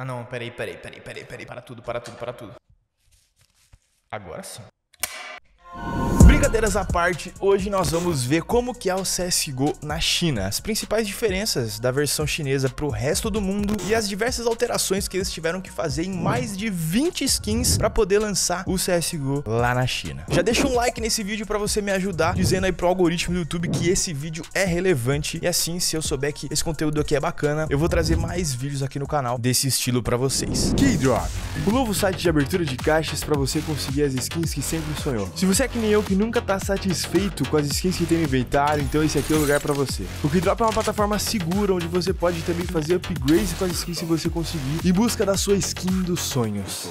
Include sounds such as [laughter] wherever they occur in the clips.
Ah não, peraí, peraí, peraí, peraí, peraí. Para tudo, para tudo, para tudo. Agora sim. Brincadeiras à parte, hoje nós vamos ver como que é o CSGO na China, as principais diferenças da versão chinesa para o resto do mundo e as diversas alterações que eles tiveram que fazer em mais de 20 skins para poder lançar o CSGO lá na China. Já deixa um like nesse vídeo para você me ajudar, dizendo aí pro algoritmo do YouTube que esse vídeo é relevante e assim, se eu souber que esse conteúdo aqui é bacana, eu vou trazer mais vídeos aqui no canal desse estilo para vocês. Keydrop, o novo site de abertura de caixas para você conseguir as skins que sempre sonhou. Se você é que nem eu que nunca nunca tá satisfeito com as skins que tem no inventário, então esse aqui é o lugar para você. O Keydrop é uma plataforma segura onde você pode também fazer upgrades com as skins se você conseguir, em busca da sua skin dos sonhos.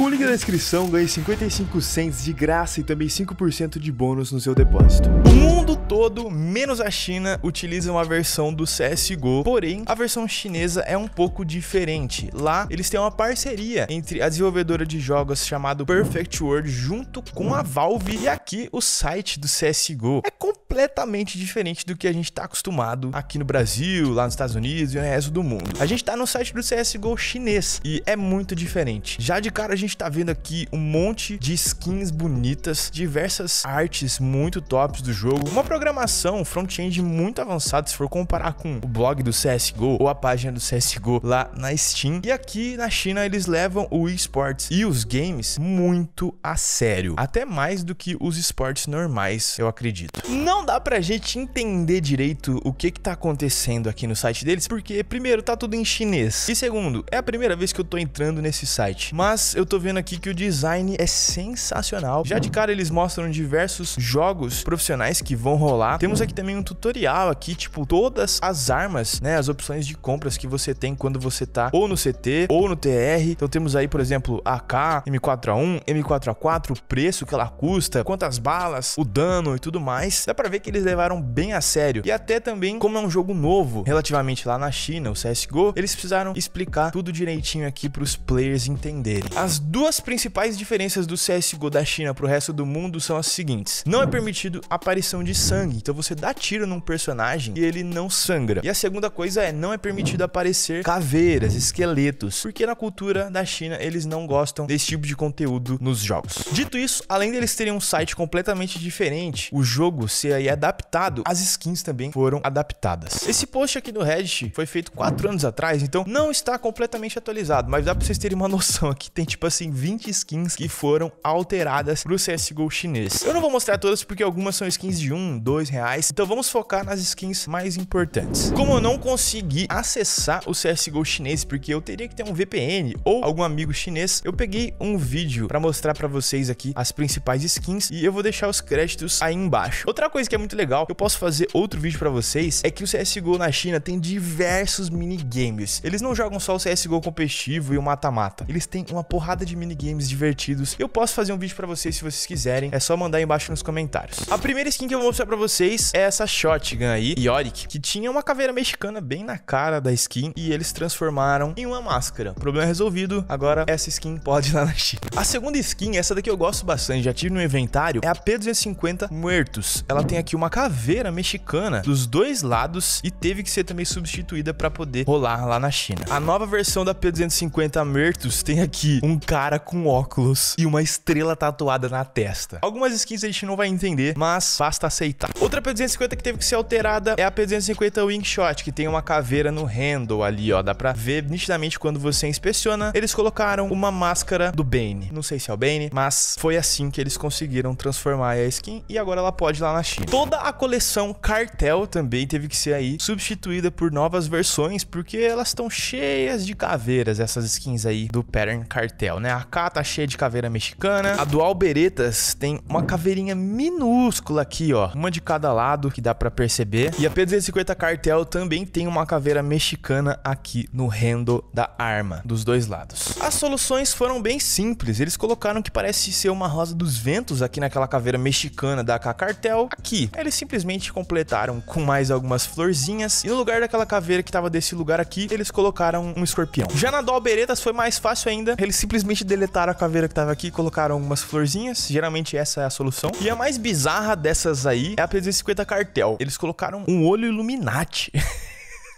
Com o link na descrição, ganhe 55 cents de graça e também 5% de bônus no seu depósito. O mundo todo, menos a China, utiliza uma versão do CSGO, porém, a versão chinesa é um pouco diferente. Lá, eles têm uma parceria entre a desenvolvedora de jogos chamada Perfect World junto com a Valve e aqui o site do CSGO. É completamente diferente do que a gente está acostumado aqui no Brasil, lá nos Estados Unidos e no resto do mundo. A gente está no site do CSGO chinês e é muito diferente. Já de cara a gente gente tá vendo aqui um monte de skins bonitas, diversas artes muito tops do jogo, uma programação front-end muito avançada se for comparar com o blog do CSGO ou a página do CSGO lá na Steam. E aqui na China eles levam o esportes e os games muito a sério, até mais do que os esportes normais, eu acredito. Não dá pra gente entender direito o que que tá acontecendo aqui no site deles, porque primeiro tá tudo em chinês e segundo, é a primeira vez que eu tô entrando nesse site, mas eu tô vendo aqui que o design é sensacional. Já de cara eles mostram diversos jogos profissionais que vão rolar. Temos aqui também um tutorial aqui, tipo, todas as armas, né, as opções de compras que você tem quando você tá ou no CT ou no TR. Então temos aí, por exemplo, AK, M4A1, M4A4, o preço que ela custa, quantas balas, o dano e tudo mais. Dá pra ver que eles levaram bem a sério. E até também, como é um jogo novo, relativamente lá na China, o CSGO, eles precisaram explicar tudo direitinho aqui pros players entenderem. As duas principais diferenças do CSGO da China pro resto do mundo são as seguintes. Não é permitido aparição de sangue, então você dá tiro num personagem e ele não sangra. E a segunda coisa é, não é permitido aparecer caveiras, esqueletos, porque na cultura da China eles não gostam desse tipo de conteúdo nos jogos. Dito isso, além deles terem um site completamente diferente, o jogo ser aí adaptado, as skins também foram adaptadas. Esse post aqui no Reddit foi feito 4 anos atrás, então não está completamente atualizado, mas dá pra vocês terem uma [laughs] noção aqui, tem tipo assim 20 skins que foram alteradas pro CSGO chinês. Eu não vou mostrar todas porque algumas são skins de 1, 2 reais, então vamos focar nas skins mais importantes. Como eu não consegui acessar o CSGO chinês porque eu teria que ter um VPN ou algum amigo chinês, eu peguei um vídeo para mostrar para vocês aqui as principais skins e eu vou deixar os créditos aí embaixo. Outra coisa que é muito legal, eu posso fazer outro vídeo para vocês, é que o CSGO na China tem diversos minigames. Eles não jogam só o CSGO competitivo e o mata-mata. Eles têm uma porrada porrada de minigames divertidos. Eu posso fazer um vídeo pra vocês se vocês quiserem, é só mandar aí embaixo nos comentários. A primeira skin que eu vou mostrar pra vocês é essa Shotgun aí, Yorick, que tinha uma caveira mexicana bem na cara da skin e eles transformaram em uma máscara. Problema resolvido, agora essa skin pode ir lá na China. A segunda skin, essa daqui eu gosto bastante, já tive no inventário, é a P250 Muertos. Ela tem aqui uma caveira mexicana dos dois lados e teve que ser também substituída pra poder rolar lá na China. A nova versão da P250 Muertos tem aqui um cara com óculos e uma estrela tatuada na testa. Algumas skins a gente não vai entender, mas basta aceitar. Outra P250 que teve que ser alterada é a P250 Wingshot, que tem uma caveira no handle ali, ó. Dá pra ver nitidamente quando você inspeciona. Eles colocaram uma máscara do Bane. Não sei se é o Bane, mas foi assim que eles conseguiram transformar a skin e agora ela pode ir lá na China. Toda a coleção Cartel também teve que ser aí substituída por novas versões, porque elas estão cheias de caveiras, essas skins aí do Pattern Cartel, né? A K tá cheia de caveira mexicana. A Dual Beretas tem uma caveirinha minúscula aqui, ó. Uma de cada lado, que dá pra perceber. E a P250 Cartel também tem uma caveira mexicana aqui no handle da arma, dos dois lados. As soluções foram bem simples. Eles colocaram que parece ser uma rosa dos ventos aqui naquela caveira mexicana da AK Cartel. Aqui. Eles simplesmente completaram com mais algumas florzinhas. E no lugar daquela caveira que tava desse lugar aqui, eles colocaram um escorpião. Já na Dual Beretas foi mais fácil ainda. Eles simplesmente simplesmente deletaram a caveira que tava aqui e colocaram algumas florzinhas. Geralmente essa é a solução. E a mais bizarra dessas aí é a 350 Cartel. Eles colocaram um olho Illuminati. [laughs]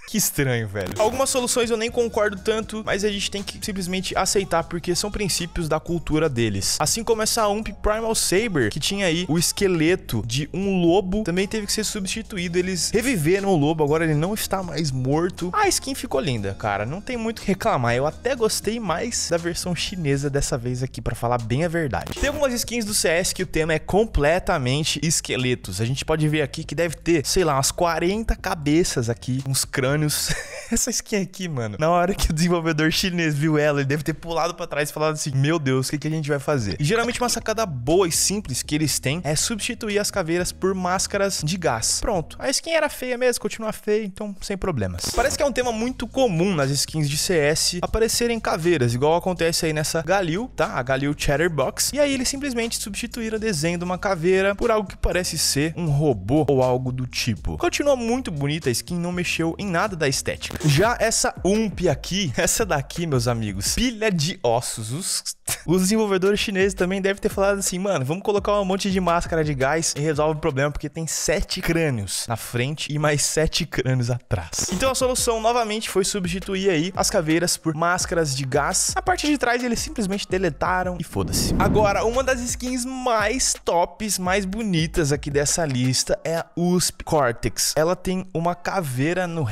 Que estranho, velho. Algumas soluções eu nem concordo tanto, mas a gente tem que simplesmente aceitar porque são princípios da cultura deles. Assim como essa UMP Primal Saber, que tinha aí o esqueleto de um lobo, também teve que ser substituído. Eles reviveram o lobo, agora ele não está mais morto. A skin ficou linda, cara. Não tem muito o que reclamar. Eu até gostei mais da versão chinesa dessa vez aqui, para falar bem a verdade. Tem algumas skins do CS que o tema é completamente esqueletos. A gente pode ver aqui que deve ter, sei lá, umas 40 cabeças aqui, uns crânios [laughs] Essa skin aqui, mano. Na hora que o desenvolvedor chinês viu ela, ele deve ter pulado para trás e falado assim: Meu Deus, o que, que a gente vai fazer? E geralmente uma sacada boa e simples que eles têm é substituir as caveiras por máscaras de gás. Pronto. A skin era feia mesmo, continua feia, então sem problemas. Parece que é um tema muito comum nas skins de CS aparecerem caveiras, igual acontece aí nessa Galil, tá? A Galil Chatterbox. E aí eles simplesmente substituíram o desenho de uma caveira por algo que parece ser um robô ou algo do tipo. Continua muito bonita, a skin não mexeu em nada nada da estética. Já essa UMP aqui, [laughs] essa daqui, meus amigos, pilha de ossos. Os, os desenvolvedores chineses também devem ter falado assim, mano, vamos colocar um monte de máscara de gás e resolve o problema, porque tem sete crânios na frente e mais sete crânios atrás. Então a solução, novamente, foi substituir aí as caveiras por máscaras de gás. A parte de trás eles simplesmente deletaram e foda-se. Agora, uma das skins mais tops, mais bonitas aqui dessa lista é a USP Cortex. Ela tem uma caveira no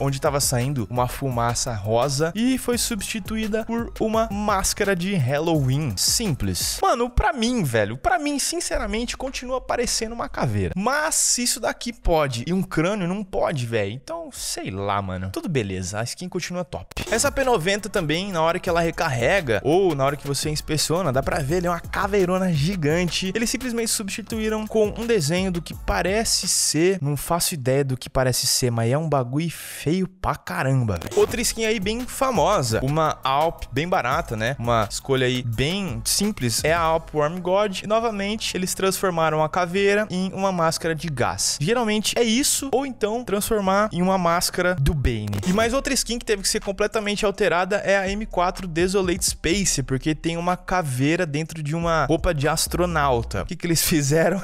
onde estava saindo uma fumaça rosa e foi substituída por uma máscara de Halloween. Simples. Mano, pra mim, velho, pra mim, sinceramente, continua parecendo uma caveira. Mas isso daqui pode e um crânio não pode, velho. Então, sei lá, mano. Tudo beleza, a skin continua top. Essa P90 também, na hora que ela recarrega ou na hora que você inspeciona, dá pra ver, ele é uma caveirona gigante. Eles simplesmente substituíram com um desenho do que parece ser, não faço ideia do que parece ser, mas é um bagulho feio pra caramba, Outra skin aí bem famosa, uma Alp bem barata, né? Uma escolha aí bem simples, é a Alp Worm God. E novamente, eles transformaram a caveira em uma máscara de gás. Geralmente é isso, ou então transformar em uma máscara do Bane. E mais outra skin que teve que ser completamente alterada é a M4 Desolate Space, porque tem uma caveira dentro de uma roupa de astronauta. O que, que eles [laughs] fizeram?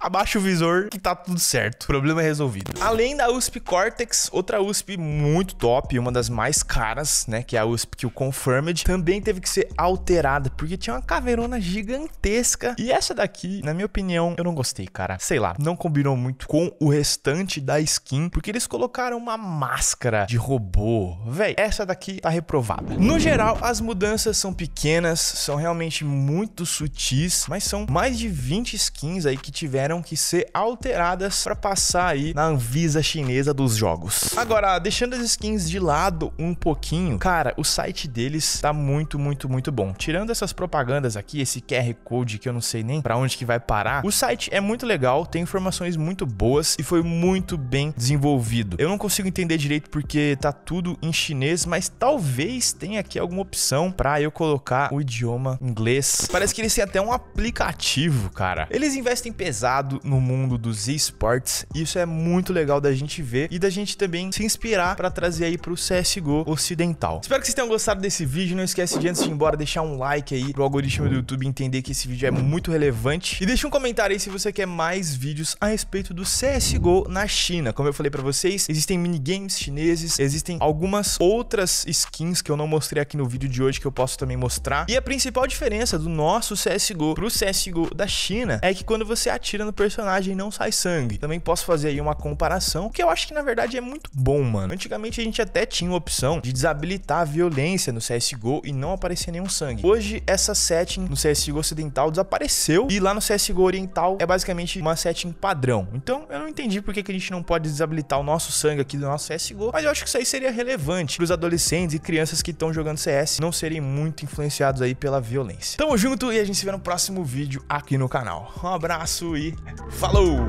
Abaixa o visor que tá tudo certo. problema é resolvido. Além da USP Cortex, Outra USP muito top, uma das mais caras, né, que é a USP que o Confirmed, também teve que ser alterada porque tinha uma caveirona gigantesca. E essa daqui, na minha opinião, eu não gostei, cara. Sei lá, não combinou muito com o restante da skin, porque eles colocaram uma máscara de robô. Véi, essa daqui tá reprovada. No geral, as mudanças são pequenas, são realmente muito sutis, mas são mais de 20 skins aí que tiveram que ser alteradas para passar aí na Anvisa chinesa dos jogos. Agora, deixando as skins de lado um pouquinho, cara, o site deles tá muito, muito, muito bom. Tirando essas propagandas aqui, esse QR Code que eu não sei nem para onde que vai parar, o site é muito legal, tem informações muito boas e foi muito bem desenvolvido. Eu não consigo entender direito porque tá tudo em chinês, mas talvez tenha aqui alguma opção para eu colocar o idioma inglês. Parece que eles têm até um aplicativo, cara. Eles investem pesado no mundo dos esportes, isso é muito legal da gente ver e da gente também se inspirar para trazer aí pro CSGO ocidental. Espero que vocês tenham gostado desse vídeo, não esquece de antes de ir embora deixar um like aí pro algoritmo do YouTube entender que esse vídeo é muito relevante e deixa um comentário aí se você quer mais vídeos a respeito do CSGO na China. Como eu falei para vocês, existem minigames chineses, existem algumas outras skins que eu não mostrei aqui no vídeo de hoje que eu posso também mostrar. E a principal diferença do nosso CSGO pro CSGO da China é que quando você atira no personagem não sai sangue. Também posso fazer aí uma comparação, que eu acho que na verdade é muito bom, mano. Antigamente a gente até tinha a opção de desabilitar a violência no CSGO e não aparecer nenhum sangue. Hoje, essa setting no CSGO ocidental desapareceu e lá no CSGO oriental é basicamente uma setting padrão. Então, eu não entendi por que, que a gente não pode desabilitar o nosso sangue aqui do nosso CSGO, mas eu acho que isso aí seria relevante para os adolescentes e crianças que estão jogando CS não serem muito influenciados aí pela violência. Tamo junto e a gente se vê no próximo vídeo aqui no canal. Um abraço e falou!